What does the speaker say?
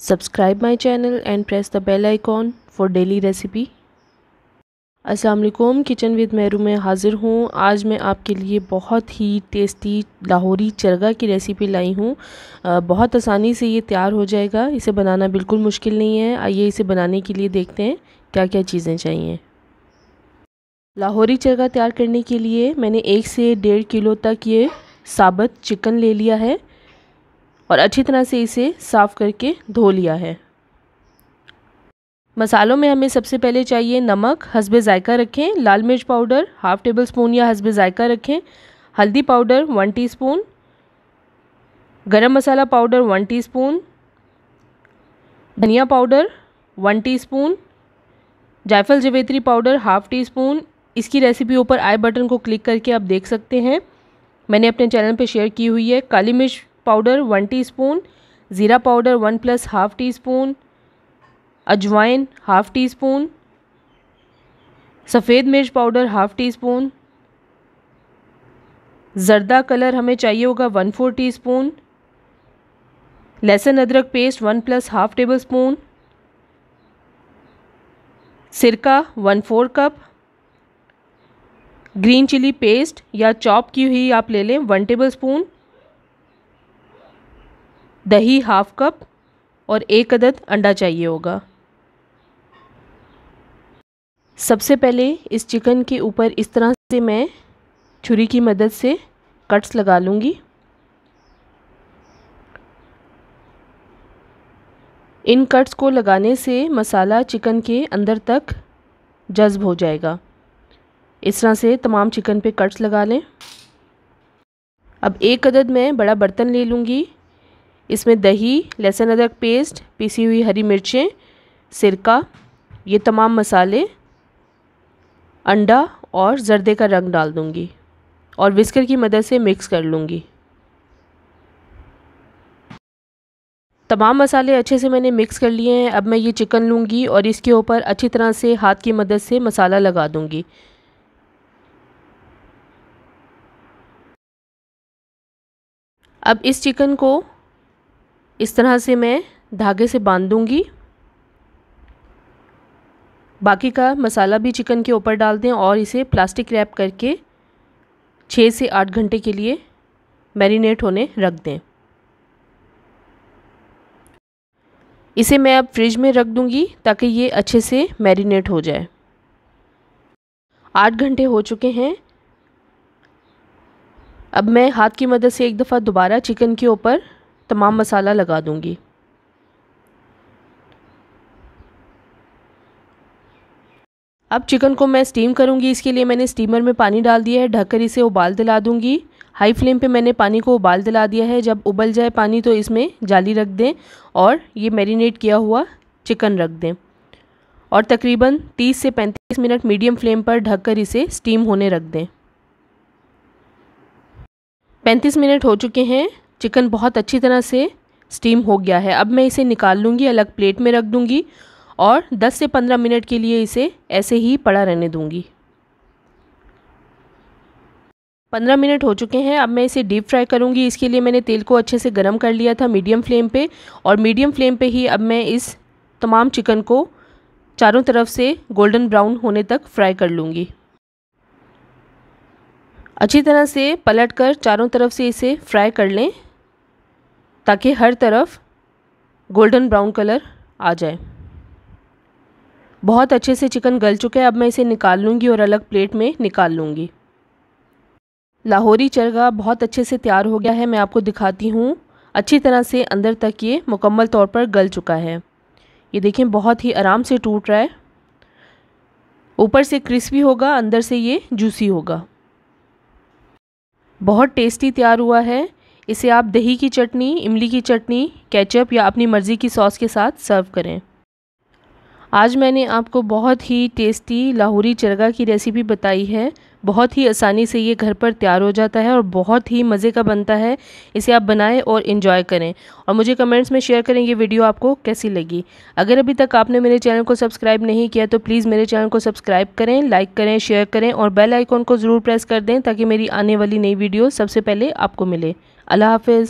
subscribe my channel and press the bell icon for daily recipe Aslam kitchen with Mairu में हाज़िर हूँ आज मैं आपके लिए बहुत ही टेस्टी लाहौरी चरगा की रेसिपी लाई हूँ बहुत आसानी से ये तैयार हो जाएगा इसे बनाना बिल्कुल मुश्किल नहीं है आइए इसे बनाने के लिए देखते हैं क्या क्या चीज़ें चाहिए लाहौरी चरगा तैयार करने के लिए मैंने एक से डेढ़ किलो तक ये साबत चिकन ले लिया है और अच्छी तरह से इसे साफ़ करके धो लिया है मसालों में हमें सबसे पहले चाहिए नमक हसब ज़ायका रखें लाल मिर्च पाउडर हाफ़ टेबल स्पून या हसब ज़ायका रखें हल्दी powder one teaspoon garam masala powder one teaspoon धनिया पाउडर वन टीस्पून जायफल जवेत्री पाउडर हाफ़ टी स्पून इसकी रेसिपी ऊपर आई बटन को क्लिक करके आप देख सकते हैं मैंने अपने चैनल पर शेयर की हुई है काली मिर्च पाउडर वन टीस्पून ज़ीरा powder one plus half teaspoon अजवाइन हाफ़ टी स्पून सफ़ेद मिर्च पाउडर हाफ़ टी स्पून जर्दा कलर हमें चाहिए होगा वन फोर टी स्पून लहसुन अदरक paste one plus half tablespoon सिरका one four cup green chilli paste या चॉप की हुई आप ले लें वन टेबल स्पून दही हाफ कप और एक अदद अंडा चाहिए होगा सबसे पहले इस चिकन के ऊपर इस तरह से मैं छुरी की मदद से कट्स लगा लूँगी इन कट्स को लगाने से मसाला चिकन के अंदर तक जज्ब हो जाएगा इस तरह से तमाम चिकन पे कट्स लगा लें अब एक अदद मैं बड़ा बर्तन ले लूँगी इसमें दही लहसुन अदरक पेस्ट पीसी हुई हरी मिर्चें सिरका ये तमाम मसाले अंडा और जर्दे का रंग डाल दूँगी और विस्कर की मदद से मिक्स कर लूँगी तमाम मसाले अच्छे से मैंने मिक्स कर लिए हैं अब मैं ये चिकन लूँगी और इसके ऊपर अच्छी तरह से हाथ की मदद से मसाला लगा दूँगी अब इस चिकन को इस तरह से मैं धागे से बांध दूँगी बाकी का मसाला भी चिकन के ऊपर डाल दें और इसे प्लास्टिक रैप करके छः से आठ घंटे के लिए मैरिनेट होने रख दें इसे मैं अब फ्रिज में रख दूँगी ताकि ये अच्छे से मैरिनेट हो जाए आठ घंटे हो चुके हैं अब मैं हाथ की मदद से एक दफ़ा दोबारा चिकन के ऊपर तमाम मसाला लगा दूंगी अब चिकन को मैं स्टीम करूँगी इसके लिए मैंने स्टीमर में पानी डाल दिया है ढककर इसे उबाल दिला दूंगी हाई फ्लेम पे मैंने पानी को उबाल दिला दिया है जब उबल जाए पानी तो इसमें जाली रख दें और ये मैरिनेट किया हुआ चिकन रख दें और तकरीबन 30 से 35 मिनट मीडियम फ्लेम पर ढककर इसे स्टीम होने रख दें 35 मिनट हो चुके हैं चिकन बहुत अच्छी तरह से स्टीम हो गया है अब मैं इसे निकाल लूँगी अलग प्लेट में रख दूँगी और 10 से 15 मिनट के लिए इसे ऐसे ही पड़ा रहने दूँगी 15 मिनट हो चुके हैं अब मैं इसे डीप फ्राई करूँगी इसके लिए मैंने तेल को अच्छे से गर्म कर लिया था मीडियम फ्लेम पे और मीडियम फ्लेम पे ही अब मैं इस तमाम चिकन को चारों तरफ से गोल्डन ब्राउन होने तक फ्राई कर लूँगी अच्छी तरह से पलटकर चारों तरफ से इसे फ्राई कर लें ताकि हर तरफ गोल्डन ब्राउन कलर आ जाए बहुत अच्छे से चिकन गल चुका है अब मैं इसे निकाल लूँगी और अलग प्लेट में निकाल लूँगी लाहौरी चरगा बहुत अच्छे से तैयार हो गया है मैं आपको दिखाती हूँ अच्छी तरह से अंदर तक ये मुकम्मल तौर पर गल चुका है ये देखें बहुत ही आराम से टूट रहा है ऊपर से क्रिस्पी होगा अंदर से ये जूसी होगा बहुत टेस्टी तैयार हुआ है इसे आप दही की चटनी इमली की चटनी केचप या अपनी मर्ज़ी की सॉस के साथ सर्व करें आज मैंने आपको बहुत ही टेस्टी लाहौरी चरगा की रेसिपी बताई है बहुत ही आसानी से ये घर पर तैयार हो जाता है और बहुत ही मज़े का बनता है इसे आप बनाएं और इन्जॉय करें और मुझे कमेंट्स में शेयर करें ये वीडियो आपको कैसी लगी अगर अभी तक आपने मेरे चैनल को सब्सक्राइब नहीं किया तो प्लीज़ मेरे चैनल को सब्सक्राइब करें लाइक करें शेयर करें और बेल आइकॉन को ज़रूर प्रेस कर दें ताकि मेरी आने वाली नई वीडियो सबसे पहले आपको मिले আল্লাহ হাফেজ